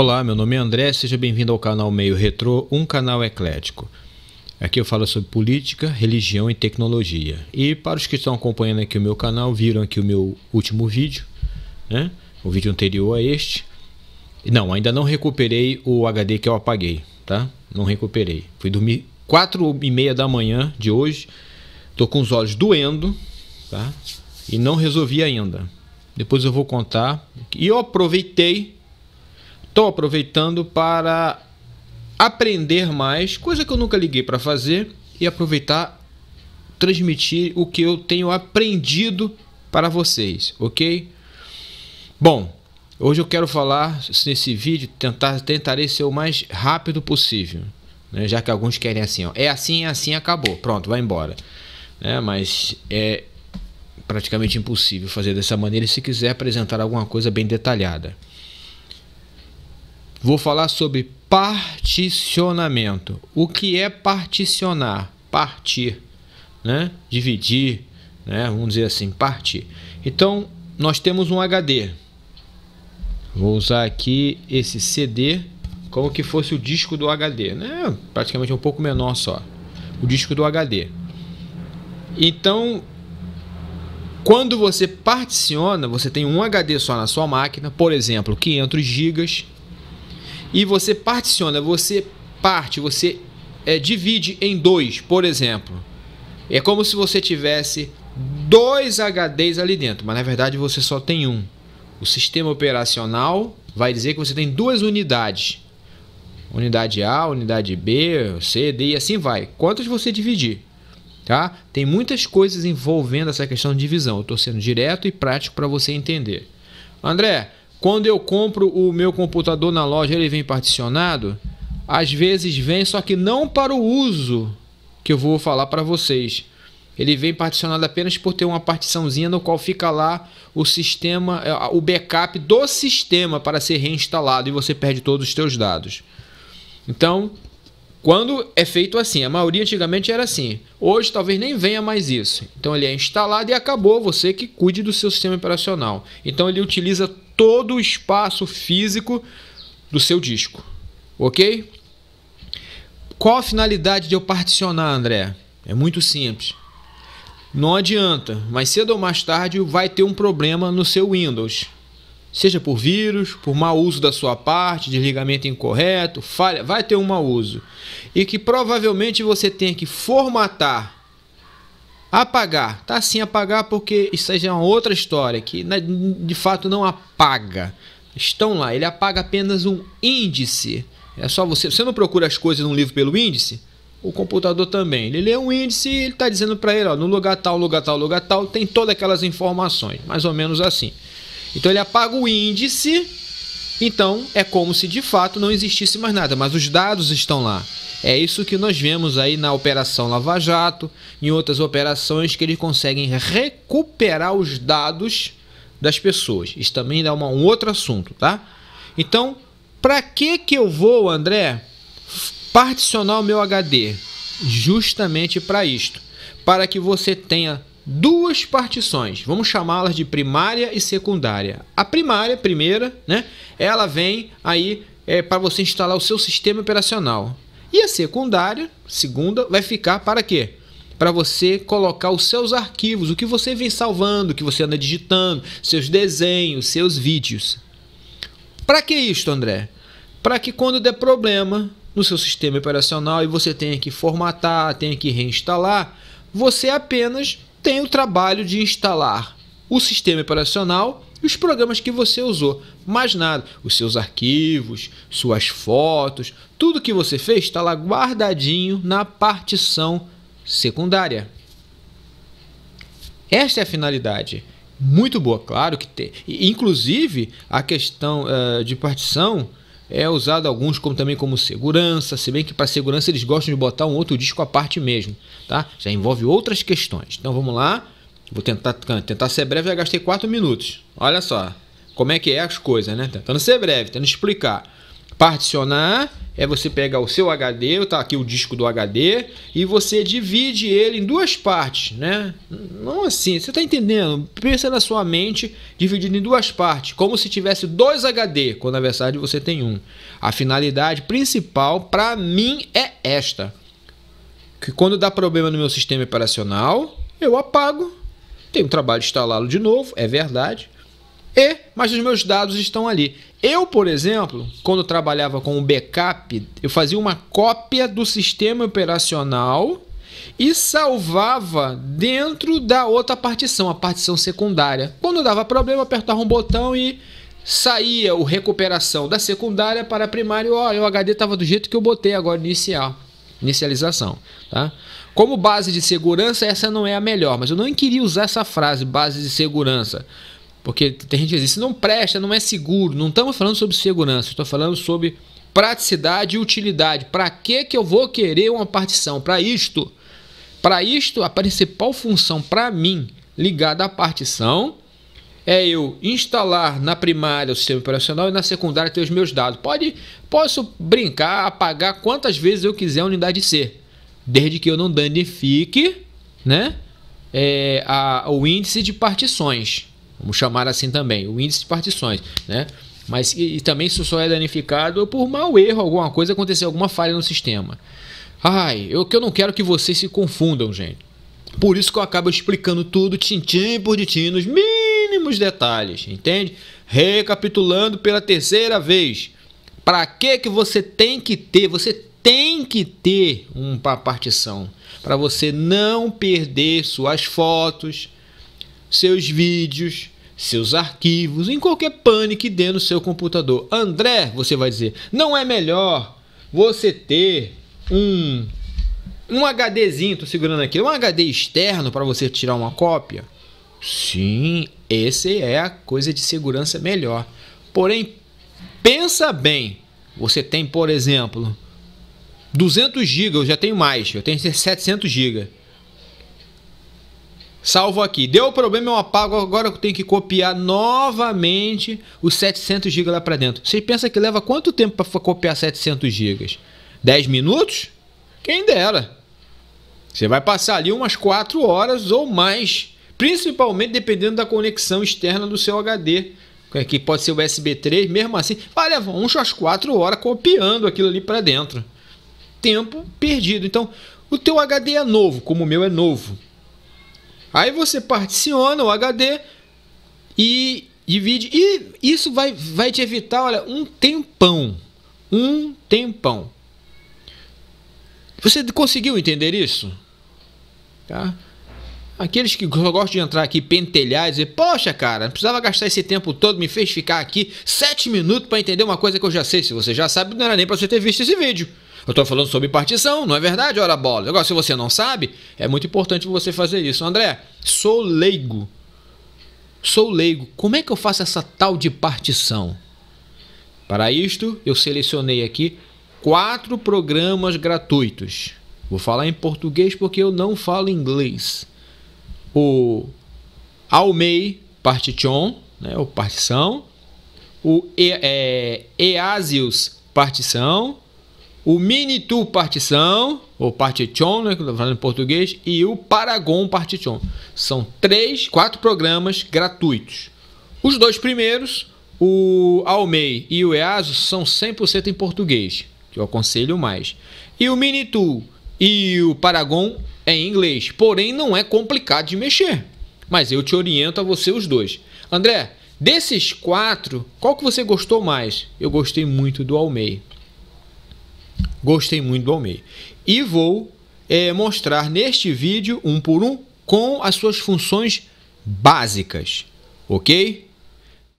Olá, meu nome é André, seja bem-vindo ao canal Meio Retrô, um canal eclético. Aqui eu falo sobre política, religião e tecnologia. E para os que estão acompanhando aqui o meu canal, viram aqui o meu último vídeo, né? O vídeo anterior a este. Não, ainda não recuperei o HD que eu apaguei, tá? Não recuperei. Fui dormir 4 e meia da manhã de hoje. Tô com os olhos doendo, tá? E não resolvi ainda. Depois eu vou contar. E eu aproveitei Estou aproveitando para aprender mais, coisa que eu nunca liguei para fazer e aproveitar transmitir o que eu tenho aprendido para vocês, ok? Bom, hoje eu quero falar nesse vídeo, tentar tentarei ser o mais rápido possível, né? já que alguns querem assim, ó, é assim, é assim, acabou, pronto, vai embora, né? Mas é praticamente impossível fazer dessa maneira se quiser apresentar alguma coisa bem detalhada vou falar sobre particionamento. O que é particionar? Partir, né? Dividir, né? Vamos dizer assim, partir. Então, nós temos um HD. Vou usar aqui esse CD como que fosse o disco do HD, né? Praticamente um pouco menor só. O disco do HD. Então, quando você particiona, você tem um HD só na sua máquina, por exemplo, 500 GB e você particiona, você parte, você é, divide em dois, por exemplo. É como se você tivesse dois HDs ali dentro, mas na verdade você só tem um. O sistema operacional vai dizer que você tem duas unidades. Unidade A, unidade B, C, D e assim vai. Quantas você dividir? Tá? Tem muitas coisas envolvendo essa questão de divisão. Eu estou sendo direto e prático para você entender. André, quando eu compro o meu computador na loja, ele vem particionado. Às vezes vem, só que não para o uso que eu vou falar para vocês. Ele vem particionado apenas por ter uma partiçãozinha no qual fica lá o sistema, é, o backup do sistema para ser reinstalado e você perde todos os seus dados. Então, quando é feito assim, a maioria antigamente era assim. Hoje talvez nem venha mais isso. Então ele é instalado e acabou, você que cuide do seu sistema operacional. Então ele utiliza todo o espaço físico do seu disco, ok? Qual a finalidade de eu particionar, André? É muito simples. Não adianta, mas cedo ou mais tarde vai ter um problema no seu Windows. Seja por vírus, por mau uso da sua parte, desligamento incorreto, falha, vai ter um mau uso. E que provavelmente você tenha que formatar Apagar, tá sim apagar porque isso aí já é uma outra história que né, de fato não apaga. Estão lá, ele apaga apenas um índice. É só você, você não procura as coisas num livro pelo índice? O computador também. Ele lê um índice e ele está dizendo para ele, ó, no lugar tal, lugar tal, lugar tal, tem todas aquelas informações, mais ou menos assim. Então ele apaga o índice então é como se de fato não existisse mais nada, mas os dados estão lá. É isso que nós vemos aí na Operação Lava Jato, em outras operações que eles conseguem recuperar os dados das pessoas. Isso também é um outro assunto, tá? Então, para que que eu vou, André, particionar o meu HD? Justamente para isto, para que você tenha duas partições, vamos chamá-las de primária e secundária. A primária, primeira, né, ela vem aí é, para você instalar o seu sistema operacional. E a secundária, segunda, vai ficar para quê? Para você colocar os seus arquivos, o que você vem salvando, o que você anda digitando, seus desenhos, seus vídeos. Para que isto, André? Para que quando der problema no seu sistema operacional e você tenha que formatar, tenha que reinstalar, você apenas tem o trabalho de instalar o sistema operacional e os programas que você usou. Mais nada, os seus arquivos, suas fotos, tudo que você fez está lá guardadinho na partição secundária. Esta é a finalidade. Muito boa, claro que tem. Inclusive, a questão uh, de partição é usado alguns como também como segurança, se bem que para segurança eles gostam de botar um outro disco à parte mesmo, tá? Já envolve outras questões. Então vamos lá, vou tentar tentar ser breve, já gastei 4 minutos. Olha só como é que é as coisas, né? Tentando ser breve, tentando explicar. Particionar é você pegar o seu HD, tá aqui o disco do HD, e você divide ele em duas partes, né? Não assim, você tá entendendo? Pensa na sua mente dividido em duas partes, como se tivesse dois HD, quando na verdade você tem um. A finalidade principal para mim é esta: que quando dá problema no meu sistema operacional, eu apago, tenho trabalho de instalá-lo de novo, é verdade. E, mas os meus dados estão ali. Eu, por exemplo, quando trabalhava com o backup, eu fazia uma cópia do sistema operacional e salvava dentro da outra partição, a partição secundária. Quando dava problema, apertava um botão e saía o recuperação da secundária para a primária. Olha, o HD estava do jeito que eu botei agora inicial, inicialização, tá? Como base de segurança, essa não é a melhor, mas eu não queria usar essa frase base de segurança porque tem gente que diz, isso não presta, não é seguro. Não estamos falando sobre segurança, estou falando sobre praticidade e utilidade. Para que, que eu vou querer uma partição? Para isto. Para isto, a principal função para mim ligada à partição é eu instalar na primária o sistema operacional e na secundária ter os meus dados. Pode, posso brincar, apagar quantas vezes eu quiser a unidade C, desde que eu não danifique né, é, a, o índice de partições. Vamos chamar assim também, o índice de partições, né? Mas e, e também isso só é danificado por mau erro, alguma coisa acontecer, alguma falha no sistema. Ai, eu que eu não quero que vocês se confundam, gente. Por isso que eu acabo explicando tudo tintim por tintim nos mínimos detalhes, entende? Recapitulando pela terceira vez. Para que que você tem que ter? Você tem que ter uma partição para você não perder suas fotos, seus vídeos, seus arquivos, em qualquer pane que dê no seu computador. André, você vai dizer, não é melhor você ter um um HDzinho, tô segurando aqui, um HD externo para você tirar uma cópia? Sim, essa é a coisa de segurança melhor. Porém, pensa bem. Você tem, por exemplo, 200 GB, eu já tenho mais, eu tenho 700 GB. Salvo aqui. Deu problema, eu apago. Agora eu tenho que copiar novamente os 700 GB lá para dentro. Você pensa que leva quanto tempo para copiar 700 GB? 10 minutos? Quem dera. Você vai passar ali umas 4 horas ou mais. Principalmente dependendo da conexão externa do seu HD. É que pode ser USB 3, mesmo assim. Vai levar umas 4 horas copiando aquilo ali para dentro. Tempo perdido. Então, o teu HD é novo, como o meu é novo Aí você particiona o HD e divide. E isso vai, vai te evitar, olha, um tempão. Um tempão. Você conseguiu entender isso? Tá? Aqueles que gostam de entrar aqui pentelhar e dizer, poxa, cara, não precisava gastar esse tempo todo, me fez ficar aqui sete minutos para entender uma coisa que eu já sei. Se você já sabe, não era nem para você ter visto esse vídeo. Eu estou falando sobre partição, não é verdade, ora bola. Agora, se você não sabe, é muito importante você fazer isso. André, sou leigo. Sou leigo. Como é que eu faço essa tal de partição? Para isto, eu selecionei aqui quatro programas gratuitos. Vou falar em português porque eu não falo inglês. O Almei Partition, né, o Partição. O e, é, Easius Partição o Mini Tu Partição, ou Partition, né, que eu falando em português, e o Paragon Partition. São três, quatro programas gratuitos. Os dois primeiros, o Almei e o EASO, são 100% em português, que eu aconselho mais. E o Mini Tu e o Paragon é em inglês, porém não é complicado de mexer. Mas eu te oriento a você os dois. André, desses quatro, qual que você gostou mais? Eu gostei muito do Almei. Gostei muito do Almei. E vou é, mostrar neste vídeo, um por um, com as suas funções básicas, ok?